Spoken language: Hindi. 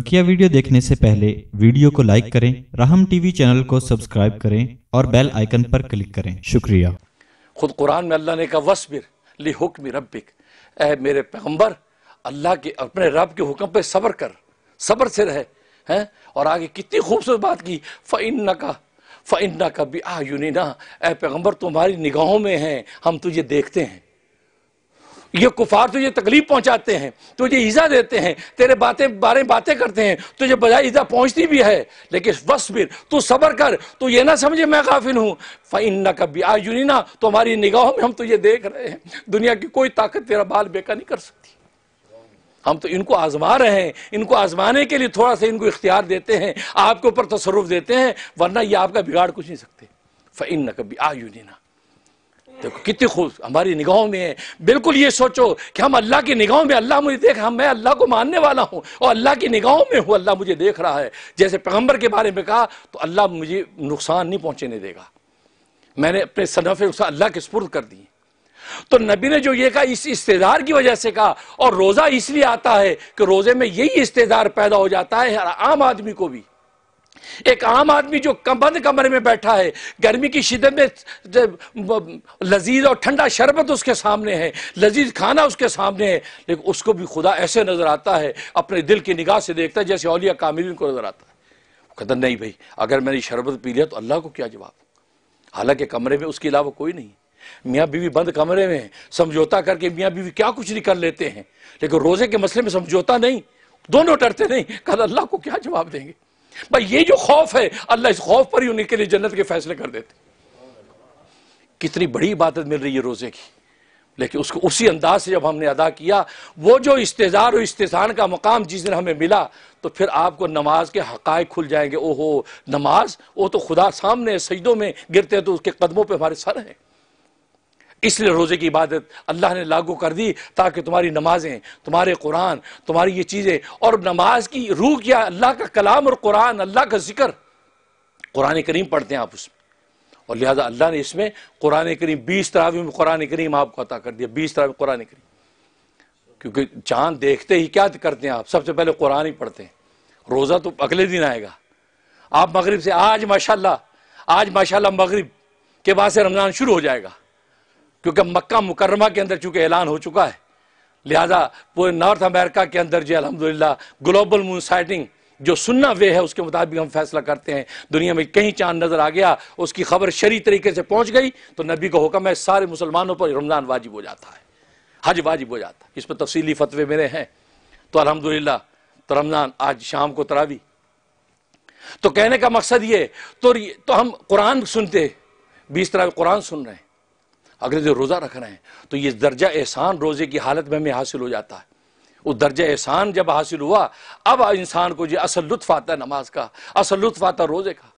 बकिया वीडियो देखने से पहले वीडियो को लाइक करें राहम टीवी चैनल को सब्सक्राइब करें और बेल आइकन पर क्लिक करें शुक्रिया खुद कुरान में अल्लाह ने कहा वस्बिर ली हुक्म रब्बिक ए मेरे पैगंबर अल्लाह के अपने रब के हुक्म पे सब्र कर सब्र से रहे हैं और आगे कितनी खूबसूरत बात की फ़ैन का फ़ैन का भी आ यूनिना ए पैगम्बर तुम्हारी निगाहों में हैं हम तुझे देखते हैं ये कुफार तुझे तकलीफ पहुंचाते हैं तुझे ईज़ा देते हैं तेरे बातें बारे बातें करते हैं तुझे बजाय ईज़ा पहुंचती भी है लेकिन फिर तू सबर कर तू ये ना समझे मैं काफिल हूँ फाइन न कभी आयुनिना तो हमारी निगाहों में हम तुझे देख रहे हैं दुनिया की कोई ताकत तेरा बाल बेका नहीं कर सकती हम तो इनको आजमा रहे हैं इनको आजमाने के लिए थोड़ा सा इनको इख्तियार देते हैं आपके ऊपर तसरुफ देते हैं वरना ये आपका बिगाड़ कुछ नहीं सकते फाइन न कभी आयुनिना देखो कितनी खूब हमारी निगाहों में है बिल्कुल ये सोचो कि हम अल्लाह की निगाहों में अल्लाह मुझे देख हम मैं अल्लाह को मानने वाला हूँ और अल्लाह की निगाहों में हूँ अल्लाह मुझे देख रहा है जैसे पैगम्बर के बारे में कहा तो अल्लाह मुझे नुकसान नहीं पहुँचने देगा मैंने अपने उस अल्लाह के स्पुर्द कर दिए तो नबी ने जो ये कहा इस इस्तेदार की वजह से कहा और रोज़ा इसलिए आता है कि रोज़े में यही इस्तेदार पैदा हो जाता है आम आदमी को भी एक आम आदमी जो बंद कमरे में बैठा है गर्मी की शिदत में लजीज और ठंडा शरबत उसके सामने है लजीज खाना उसके सामने है लेकिन उसको भी खुदा ऐसे नज़र आता है अपने दिल की निगाह से देखता है जैसे औलिया कामिलीन को नज़र आता है कदर नहीं भाई अगर मैंने शरबत पी लिया तो अल्लाह को क्या जवाब हालांकि कमरे में उसके अलावा कोई नहीं मियाँ बीवी बंद कमरे में समझौता करके मियाँ बीवी क्या कुछ नहीं कर लेते हैं लेकिन रोज़े के मसले में समझौता नहीं दोनों डरते नहीं कल अल्लाह को क्या जवाब देंगे भाई ये जो खौफ है अल्लाह इस खौफ पर ही उनके लिए जन्नत के फैसले कर देते कितनी बड़ी इबादत मिल रही है रोज़े की लेकिन उसको उसी अंदाज से जब हमने अदा किया वो जो इस्तेजार और इस्तेसान का मकाम जिस दिन हमें मिला तो फिर आपको नमाज के हकाय खुल जाएंगे ओहो नमाज वो तो खुदा सामने सजदों में गिरते हैं तो उसके कदमों पर हमारे सर हैं इसलिए रोज़े की इबादत अल्लाह ने लागू कर दी ताकि तुम्हारी नमाजें तुम्हारे कुरान तुम्हारी ये चीज़ें और नमाज की रूह क्या अल्लाह का कलाम और कुरान अल्लाह का जिक्र कुरान करीम पढ़ते हैं आप उसमें और लिहाजा अल्लाह ने इसमें कुरान करीम बीस तरावी में कुरान करीम आपको अता कर दिया बीस तरावी कुरान करीम क्योंकि चांद देखते ही क्या करते हैं आप सबसे पहले कुरान ही पढ़ते हैं रोज़ा तो अगले दिन आएगा आप मगरिब से आज माशाल्लाह आज माशाल्लाह मगरिब के बाद से रमज़ान शुरू हो जाएगा क्योंकि मक्का मुकरमा के अंदर चूंकि ऐलान हो चुका है लिहाजा पूरे नॉर्थ अमेरिका के अंदर जो अलहमदिल्ला ग्लोबल मून साइटिंग जो सुनना वे है उसके मुताबिक हम फैसला करते हैं दुनिया में कहीं चांद नज़र आ गया उसकी खबर शरी तरीके से पहुंच गई तो नबी का हुक्म है सारे मुसलमानों पर रमज़ान वाजिब हो जाता है हज वाजिब हो जाता है इस पर तफसीली फतवे मेरे हैं तो अलहमदिल्ला तो रमज़ान आज शाम को तरावी तो कहने का मकसद ये तो तो हम कुरान सुनते बीस तरह कुरान सुन रहे हैं अगर जो रोज़ा रख रहे हैं तो ये दर्जा एहसान रोज़े की हालत में हमें हासिल हो जाता है वो दर्जा एहसान जब हासिल हुआ अब इंसान को जो असल लुत्फ आता है नमाज का असल लुत्फ आता है रोज़े का